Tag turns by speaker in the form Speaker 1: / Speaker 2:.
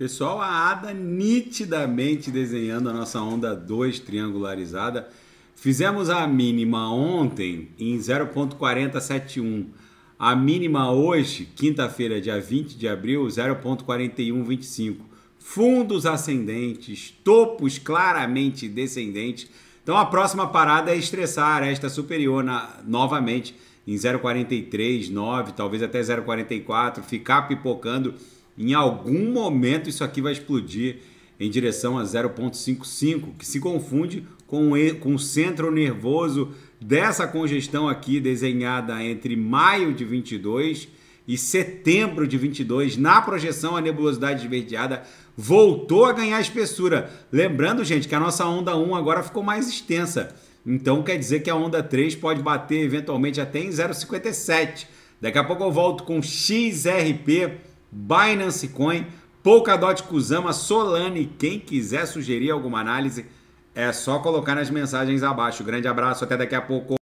Speaker 1: Pessoal, a Ada nitidamente desenhando a nossa onda 2 triangularizada. Fizemos a mínima ontem em 0.4071. A mínima hoje, quinta-feira, dia 20 de abril, 0.4125. Fundos ascendentes, topos claramente descendentes. Então a próxima parada é estressar esta superior na, novamente em 0,43, 9, talvez até 0,44, ficar pipocando em algum momento isso aqui vai explodir em direção a 0,55, que se confunde com, com o centro nervoso dessa congestão aqui desenhada entre maio de 22 e setembro de 22, na projeção a nebulosidade esverdeada voltou a ganhar espessura. Lembrando, gente, que a nossa onda 1 agora ficou mais extensa. Então quer dizer que a onda 3 pode bater eventualmente até em 0,57. Daqui a pouco eu volto com XRP Binance Coin, Polkadot Kusama, Solane. Quem quiser sugerir alguma análise, é só colocar nas mensagens abaixo. Grande abraço, até daqui a pouco.